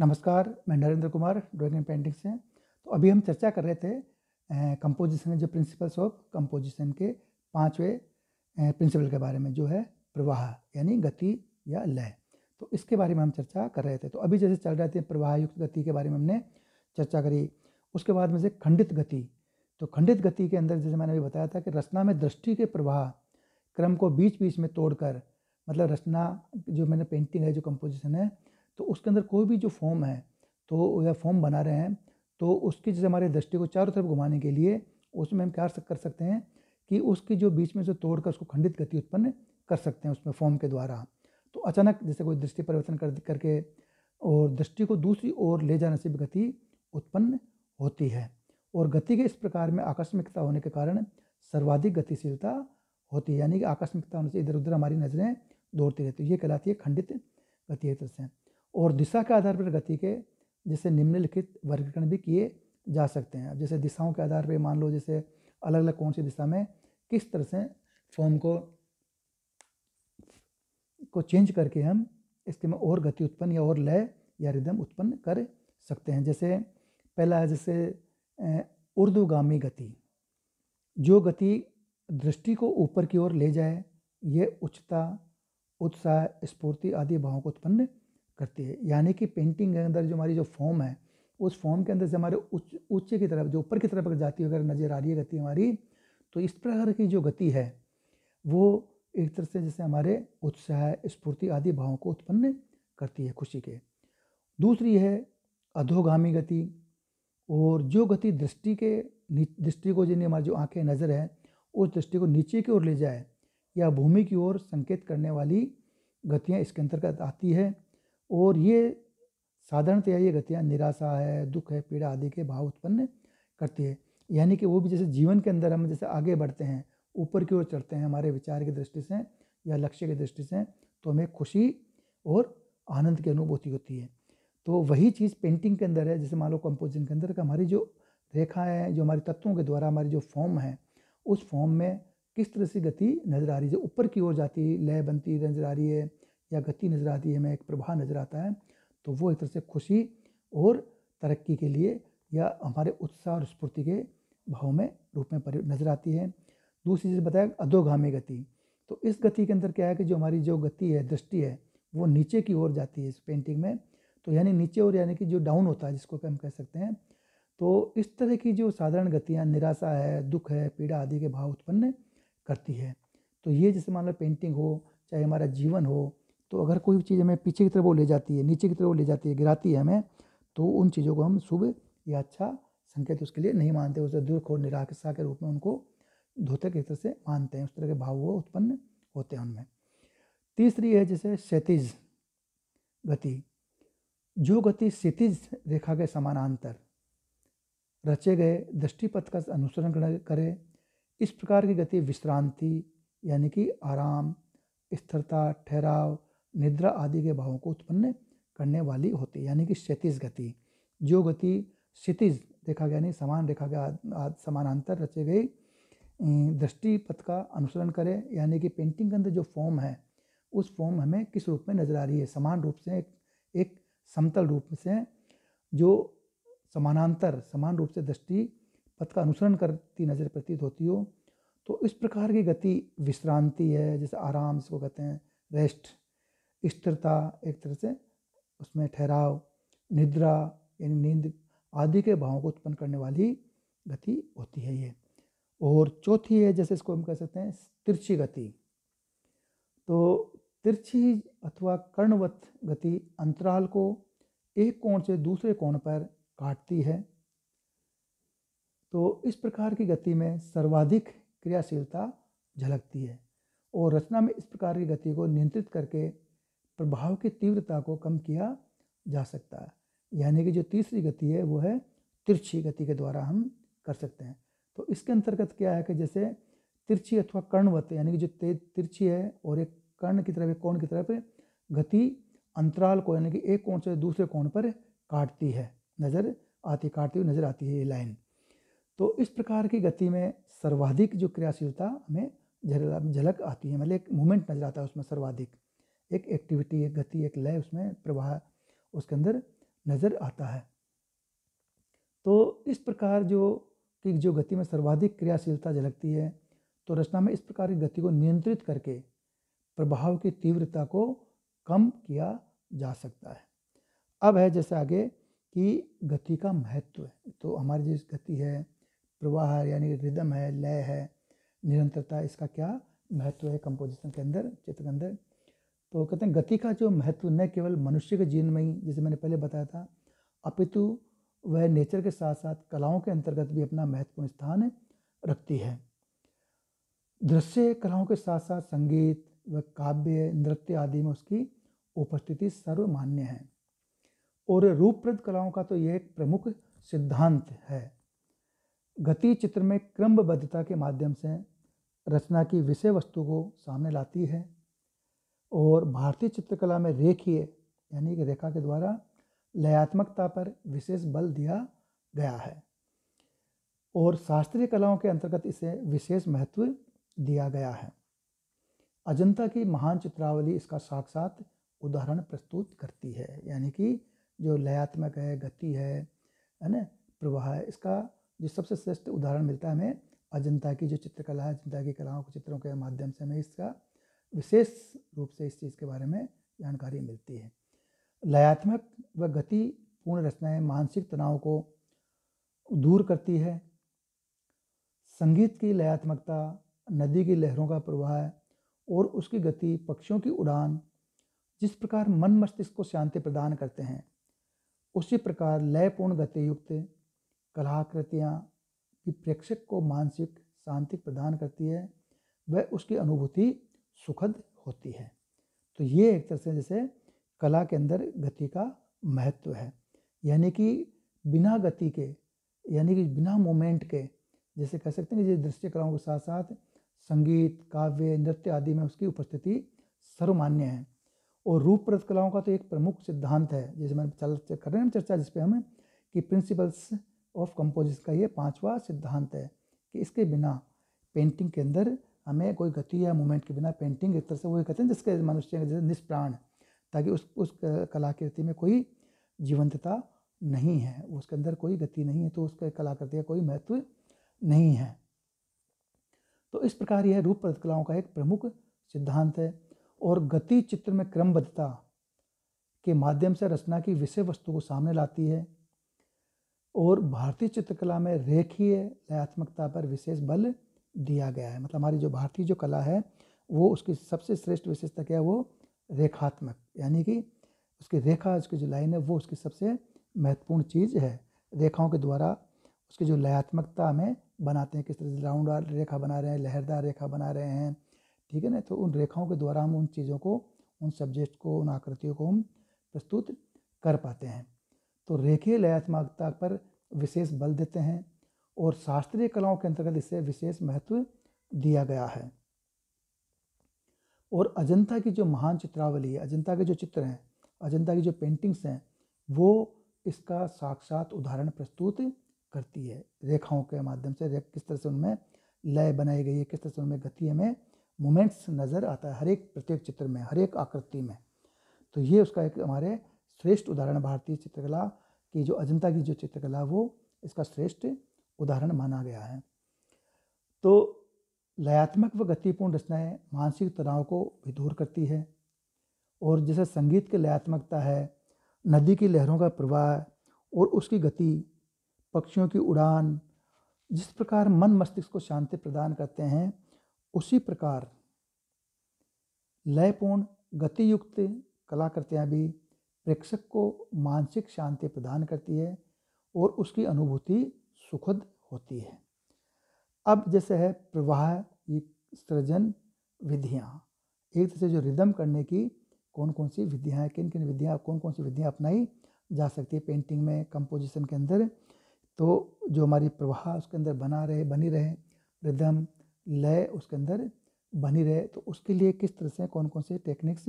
नमस्कार मैं Narendra Kumar drawing and painting से तो अभी हम चर्चा कर रहे थे कंपोजिशन के जो प्रिंसिपल्स ऑफ कंपोजिशन के पांचवे प्रिंसिपल के बारे में जो है प्रवाह यानी गति या लय तो इसके बारे में हम चर्चा कर रहे थे तो अभी जैसे चल रहे थे प्रवाहयुक्त गति के बारे में हमने चर्चा करी उसके बाद में से खंडित गति तो खंडित गति के अंदर जैसे मैंने अभी बताया था कि रचना में दृष्टि के प्रवाह क्रम को बीच बीच में तोड़कर मतलब रचना जो मैंने पेंटिंग है जो कंपोजिशन है तो उसके अंदर कोई भी जो फॉर्म है तो या फॉर्म बना रहे हैं तो उसकी जैसे हमारे दृष्टि को चारों तरफ घुमाने के लिए उसमें हम क्या कर सकते हैं कि उसकी जो बीच में जो तोड़कर उसको खंडित गति उत्पन्न कर सकते हैं उसमें फॉर्म के द्वारा तो अचानक जैसे कोई दृष्टि परिवर्तन कर करके और दृष्टि को दूसरी ओर ले जाने से भी गति उत्पन्न होती है और गति के इस प्रकार में आकस्मिकता होने के कारण सर्वाधिक गतिशीलता होती है यानी कि आकस्मिकता होने से इधर उधर हमारी नज़रें दौड़ती रहती है तो ये कहलाती है खंडित गति से और दिशा के आधार पर गति के जैसे निम्नलिखित वर्गीकरण भी किए जा सकते हैं जैसे दिशाओं के आधार पर मान लो जैसे अलग अलग कौन सी दिशा में किस तरह से फॉर्म को को चेंज करके हम इसके में और गति उत्पन्न या और लय या रिदम उत्पन्न कर सकते हैं जैसे पहला है जैसे उर्दूगामी गति जो गति दृष्टि को ऊपर की ओर ले जाए ये उच्चता उत्साह स्फूर्ति आदि भावों को उत्पन्न करती है यानी कि पेंटिंग के अंदर जो हमारी जो फॉर्म है उस फॉर्म के अंदर से हमारे उच्च ऊंचे की तरफ जो ऊपर की तरफ अगर जाती है अगर नज़र आ रही है गति हमारी तो इस प्रकार की जो गति है वो एक तरह से जैसे हमारे उत्साह स्फूर्ति आदि भावों को उत्पन्न करती है खुशी के दूसरी है अधोगामी गति और जो गति दृष्टि के दृष्टि को जिन्हें हमारी जो आंखें नज़र है उस दृष्टि को नीचे की ओर ले जाए या भूमि की ओर संकेत करने वाली गतियाँ इसके अंतर्गत आती है और ये साधारणतया ये गतियाँ निराशा है दुख है पीड़ा आदि के भाव उत्पन्न करती है यानी कि वो भी जैसे जीवन के अंदर हम जैसे आगे बढ़ते हैं ऊपर की ओर चढ़ते हैं हमारे विचार की दृष्टि से या लक्ष्य की दृष्टि से तो हमें खुशी और आनंद की अनुभूति होती है तो वही चीज़ पेंटिंग के अंदर है जैसे मान लो कंपोजिंग के अंदर का हमारी जो रेखा है जो हमारे तत्वों के द्वारा हमारी जो फॉर्म है उस फॉर्म में किस तरह से गति नज़र आ रही है ऊपर की ओर जाती लय बनती नज़र आ रही है या गति नज़र आती है हमें एक प्रभाव नज़र आता है तो वो एक तरह से खुशी और तरक्की के लिए या हमारे उत्साह और स्फूर्ति के भाव में रूप में नज़र आती है दूसरी चीज़ बताया अधोगामी गति तो इस गति के अंदर क्या है कि जो हमारी जो गति है दृष्टि है वो नीचे की ओर जाती है इस पेंटिंग में तो यानी नीचे और यानी कि जो डाउन होता है जिसको हम कह सकते हैं तो इस तरह की जो साधारण गतियाँ निराशा है दुख है पीड़ा आदि के भाव उत्पन्न करती है तो ये जैसे मान लो पेंटिंग हो चाहे हमारा जीवन हो तो अगर कोई चीज़ हमें पीछे की तरफ वो ले जाती है नीचे की तरफ वो ले जाती है गिराती है हमें तो उन चीज़ों को हम शुभ या अच्छा संकेत उसके लिए नहीं मानते उसे दुख और निराशा के रूप में उनको धोते की तरह से मानते हैं उस तरह के भाव वो उत्पन्न होते हैं उनमें तीसरी है जैसे क्षतिज गति जो गति क्षितिज रेखा के समानांतर रचे गए दृष्टिपथ का अनुसरण करें इस प्रकार की गति विश्रांति यानी कि आराम स्थिरता ठहराव निद्रा आदि के भावों को उत्पन्न करने वाली होती है यानी कि क्षतिज गति जो गति क्षितिज देखा गया नहीं समान देखा गया समानांतर रचे गई दृष्टि पथ का अनुसरण करें यानी कि पेंटिंग के अंदर जो फॉर्म है उस फॉर्म हमें किस रूप में नज़र आ रही है समान रूप से एक, एक समतल रूप से जो समानांतर समान रूप से दृष्टि पथ का अनुसरण करती नज़र प्रतीत होती हो तो इस प्रकार की गति विश्रांति है जैसे आराम इसको कहते हैं रेस्ट स्थिरता एक तरह से उसमें ठहराव निद्रा यानी नींद आदि के भावों को उत्पन्न करने वाली गति होती है ये और चौथी है जैसे इसको हम कह सकते हैं तिरछी गति तो तिरछी अथवा कर्णवत गति अंतराल को एक कोण से दूसरे कोण पर काटती है तो इस प्रकार की गति में सर्वाधिक क्रियाशीलता झलकती है और रचना में इस प्रकार की गति को नियंत्रित करके प्रभाव की तीव्रता को कम किया जा सकता है यानी कि जो तीसरी गति है वो है तिरछी गति के द्वारा हम कर सकते हैं तो इसके अंतर्गत क्या है कि जैसे तिरछी अथवा कर्णवत यानी कि जो तिरछी है और एक कर्ण की तरफ एक कोण की तरफ गति अंतराल को यानी कि एक कोण से दूसरे कोण पर काटती है नज़र आती काटती हुई नज़र आती है ये लाइन तो इस प्रकार की गति में सर्वाधिक जो क्रियाशीलता हमें झलक आती है मतलब एक मूवमेंट नज़र आता है उसमें सर्वाधिक एक एक्टिविटी एक गति एक लय उसमें प्रवाह उसके अंदर नज़र आता है तो इस प्रकार जो कि जो गति में सर्वाधिक क्रियाशीलता झलकती है तो रचना में इस प्रकार की गति को नियंत्रित करके प्रभाव की तीव्रता को कम किया जा सकता है अब है जैसे आगे कि गति का महत्व है तो हमारी जिस गति है प्रवाह यानी रिदम है लय है निरंतरता इसका क्या महत्व है कंपोजिशन के अंदर चित्र के अंदर तो कहते हैं गति का जो महत्व न केवल मनुष्य के जीवन में ही जैसे मैंने पहले बताया था अपितु वह नेचर के साथ साथ कलाओं के अंतर्गत भी अपना महत्वपूर्ण स्थान रखती है दृश्य कलाओं के साथ साथ संगीत व काव्य नृत्य आदि में उसकी उपस्थिति सर्वमान्य है और रूपप्रद कलाओं का तो यह एक प्रमुख सिद्धांत है गति चित्र में क्रमबद्धता के माध्यम से रचना की विषय वस्तु को सामने लाती है और भारतीय चित्रकला में रेखीय यानी कि रेखा के द्वारा लयात्मकता पर विशेष बल दिया गया है और शास्त्रीय कलाओं के अंतर्गत इसे विशेष महत्व दिया गया है अजंता की महान चित्रावली इसका साक्षात उदाहरण प्रस्तुत करती है यानी कि जो लयात्मक है गति है है ना प्रवाह है इसका जो सबसे श्रेष्ठ उदाहरण मिलता है हमें अजंता की जो चित्रकला है अजंता की कलाओं के चित्रों के माध्यम से हमें इसका विशेष रूप से इस चीज़ के बारे में जानकारी मिलती है लयात्मक व गतिपूर्ण रचनाएं मानसिक तनाव को दूर करती है संगीत की लयात्मकता नदी की लहरों का प्रवाह और उसकी गति पक्षियों की उड़ान जिस प्रकार मन मस्तिष्क को शांति प्रदान करते हैं उसी प्रकार लयपूर्ण युक्त कलाकृतियाँ भी प्रेक्षक को मानसिक शांति प्रदान करती है वह उसकी अनुभूति सुखद होती है तो ये एक तरह से जैसे कला के अंदर गति का महत्व है यानी कि बिना गति के यानी कि बिना मोमेंट के जैसे कह सकते हैं कि दृश्य कलाओं के साथ साथ संगीत काव्य नृत्य आदि में उसकी उपस्थिति सर्वमान्य है और रूप प्रत कलाओं का तो एक प्रमुख सिद्धांत है जैसे मैंने कर रहे हैं चर्चा जिसपे हम कि प्रिंसिपल्स ऑफ कंपोजिशन का ये पांचवा सिद्धांत है कि इसके बिना पेंटिंग के अंदर हमें कोई गति या मूवमेंट के बिना पेंटिंग एक तरह से वो कहते हैं जिसके मनुष्य जैसे निष्प्राण ताकि उस उस कलाकृति में कोई जीवंतता नहीं है उसके अंदर कोई गति नहीं है तो उसके कलाकृति का कोई महत्व नहीं है तो इस प्रकार यह रूप प्रतिकलाओं का एक प्रमुख सिद्धांत है और गति चित्र में क्रमबद्धता के माध्यम से रचना की विषय वस्तु को सामने लाती है और भारतीय चित्रकला में रेखीय लयात्मकता पर विशेष बल दिया गया है मतलब हमारी जो भारतीय जो कला है वो उसकी सबसे श्रेष्ठ विशेषता क्या है वो रेखात्मक यानी कि उसकी रेखा उसकी जो लाइन है वो उसकी सबसे महत्वपूर्ण चीज़ है रेखाओं के द्वारा उसकी जो लयात्मकता हमें बनाते हैं किस तरह से राउंड रेखा बना रहे हैं लहरदार रेखा बना रहे हैं ठीक है ना तो उन रेखाओं के द्वारा हम उन चीज़ों को उन सब्जेक्ट को उन आकृतियों को हम प्रस्तुत कर पाते हैं तो रेखीय लयात्मकता पर विशेष बल देते हैं और शास्त्रीय कलाओं के अंतर्गत इसे विशेष महत्व दिया गया है और अजंता की जो महान चित्रावली है अजंता के जो चित्र हैं अजंता की जो पेंटिंग्स हैं वो इसका साक्षात उदाहरण प्रस्तुत करती है रेखाओं के माध्यम से किस तरह से उनमें लय बनाई गई है किस तरह से उनमें गति में मोमेंट्स नज़र आता है हर एक प्रत्येक चित्र में हर एक आकृति में तो ये उसका एक हमारे श्रेष्ठ उदाहरण भारतीय चित्रकला की जो अजंता की जो चित्रकला वो इसका श्रेष्ठ उदाहरण माना गया है तो लयात्मक व गतिपूर्ण रचनाएं मानसिक तनाव को भी दूर करती है और जैसे संगीत की लयात्मकता है नदी की लहरों का प्रवाह और उसकी गति पक्षियों की उड़ान जिस प्रकार मन मस्तिष्क को शांति प्रदान करते हैं उसी प्रकार लयपूर्ण गतियुक्त कलाकृतियाँ भी प्रेक्षक को मानसिक शांति प्रदान करती है और उसकी अनुभूति सुखद होती है अब जैसे है प्रवाह सृजन विधियाँ एक तरह तो से जो रिदम करने की कौन कौन सी विधियाँ किन किन विधियाँ कौन कौन सी विधियाँ अपनाई जा सकती है पेंटिंग में कंपोजिशन के अंदर तो जो हमारी प्रवाह उसके अंदर बना रहे बनी रहे रिदम लय उसके अंदर बनी रहे तो उसके लिए किस तरह से कौन कौन से टेक्निक्स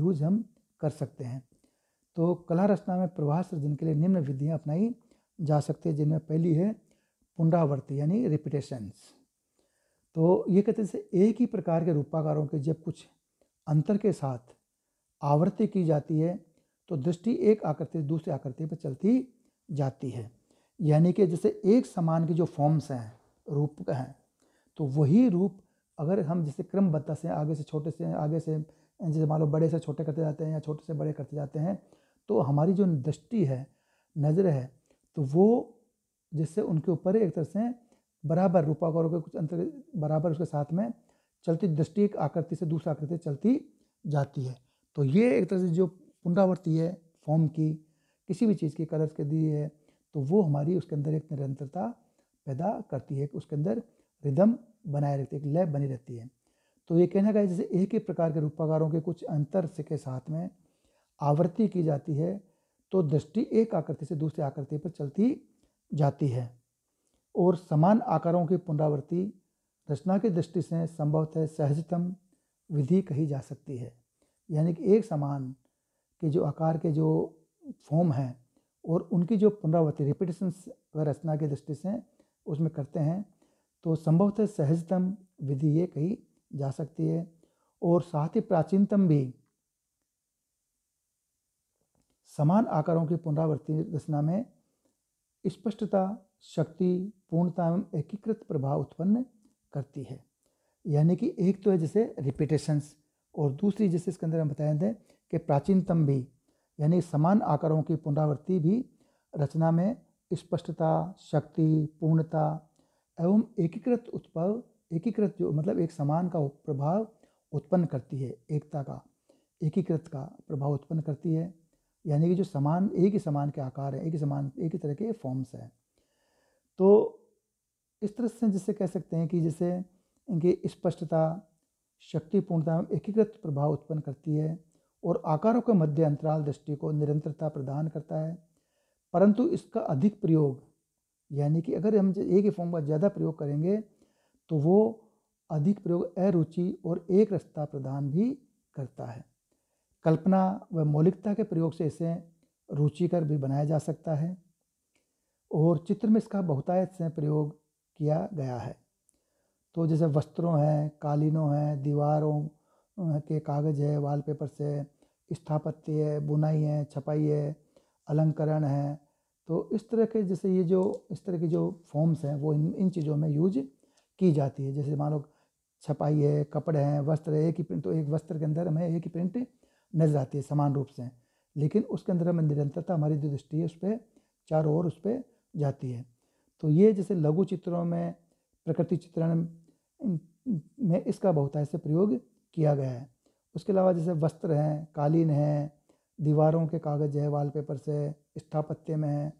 यूज हम कर सकते हैं तो कला रचना में प्रवाह सृजन के लिए निम्न विधियाँ अपनाई जा सकते हैं जिनमें पहली है पुनरावृत्ति यानी रिपीटेशंस तो ये कहते हैं एक ही प्रकार के रूपाकारों के जब कुछ अंतर के साथ आवृत्ति की जाती है तो दृष्टि एक आकृति दूसरी आकृति पर चलती जाती है यानी कि जैसे एक समान के जो फॉर्म्स हैं रूप हैं तो वही रूप अगर हम जैसे क्रमबद्धता से आगे से छोटे से आगे से जैसे मान लो बड़े से छोटे करते जाते हैं या छोटे से बड़े करते जाते हैं तो हमारी जो दृष्टि है नज़र है तो वो जिससे उनके ऊपर एक तरह से बराबर गौरव के कुछ अंतर बराबर उसके साथ में चलती दृष्टि एक आकृति से दूसरा आकृति चलती जाती है तो ये एक तरह से जो पुनरावृत्ति है फॉर्म की किसी भी चीज़ की कलर्स के दी है तो वो हमारी उसके अंदर एक निरंतरता पैदा करती है उसके अंदर रिदम बनाए रहती है एक लय बनी रहती है तो ये कहना गया जैसे एक ही प्रकार के रूपाकारों के कुछ अंतर से के साथ में आवृत्ति की जाती है तो दृष्टि एक आकृति से दूसरी आकृति पर चलती जाती है और समान आकारों की पुनरावृत्ति रचना की दृष्टि से संभवतः सहजतम विधि कही जा सकती है यानी कि एक समान के जो आकार के जो फॉर्म हैं और उनकी जो पुनरावृत्ति रिपीटेशन रचना की दृष्टि से उसमें करते हैं तो संभवतः सहजतम विधि ये कही जा सकती है और साथ ही प्राचीनतम भी समान आकारों की पुनरावृत्ति रचना में स्पष्टता शक्ति पूर्णता एवं एकीकृत प्रभाव उत्पन्न करती है यानी कि एक तो है जैसे रिपीटेशंस और दूसरी जैसे इसके अंदर हम बताए थे कि प्राचीनतम भी यानी समान आकारों की पुनरावृत्ति भी रचना में स्पष्टता शक्ति पूर्णता एवं एकीकृत उत्पव एकीकृत जो मतलब एक समान का प्रभाव उत्पन्न करती है एकता का एकीकृत का प्रभाव उत्पन्न करती है यानी कि जो समान एक ही समान के आकार हैं एक ही समान एक ही तरह के फॉर्म्स हैं तो इस तरह से जिसे कह सकते हैं कि जैसे इनकी स्पष्टता शक्तिपूर्णता एकीकृत प्रभाव उत्पन्न करती है और आकारों के मध्य अंतराल दृष्टि को निरंतरता प्रदान करता है परंतु इसका अधिक प्रयोग यानी कि अगर हम एक ही फॉर्म का ज़्यादा प्रयोग करेंगे तो वो अधिक प्रयोग अरुचि और एक रस्ता प्रदान भी करता है कल्पना व मौलिकता के प्रयोग से इसे रुचिकर भी बनाया जा सकता है और चित्र में इसका बहुतायत से प्रयोग किया गया है तो जैसे वस्त्रों हैं कालीनों हैं दीवारों के कागज़ है वॉलपेपर से स्थापत्य है बुनाई है छपाई है अलंकरण है तो इस तरह के जैसे ये जो इस तरह की जो फॉर्म्स हैं वो इन इन चीज़ों में यूज की जाती है जैसे मान लो छपाई है कपड़े हैं वस्त्र है एक ही प्रिंट तो एक वस्त्र के अंदर हमें एक ही प्रिंट नजर आती है समान रूप से लेकिन उसके अंदर हमें निरंतरता हमारी जो दृष्टि है उस पर चारों ओर उस पर जाती है तो ये जैसे लघु चित्रों में प्रकृति चित्रण में इसका बहुत ऐसे प्रयोग किया गया है उसके अलावा जैसे वस्त्र हैं कालीन हैं दीवारों के कागज है वॉलपेपर से स्थापत्य में है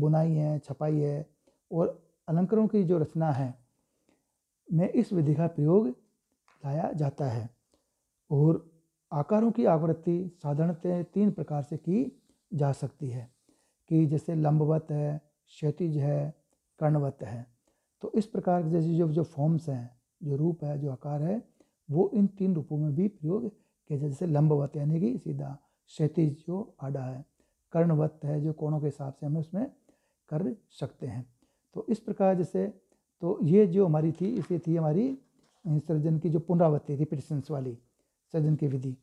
बुनाई है छपाई है और अलंकरों की जो रचना है में इस विधि का प्रयोग लाया जाता है और आकारों की आवृत्ति साधारणतः तीन प्रकार से की जा सकती है कि जैसे लंबवत है क्षतिज है कर्णवत है तो इस प्रकार के जैसे जो जो फॉर्म्स हैं जो रूप है जो आकार है वो इन तीन रूपों में भी प्रयोग किया जाए जैसे लंबवत यानी कि सीधा क्षतिज जो आडा है कर्णवत है जो कोणों के हिसाब से हमें उसमें कर सकते हैं तो इस प्रकार जैसे तो ये जो हमारी थी इसे थी हमारी सृजन की जो पुनरावृत्ति थी पिटिशंस वाली सृजन की विधि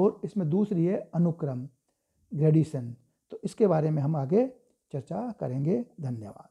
और इसमें दूसरी है अनुक्रम ग्रेडिशन तो इसके बारे में हम आगे चर्चा करेंगे धन्यवाद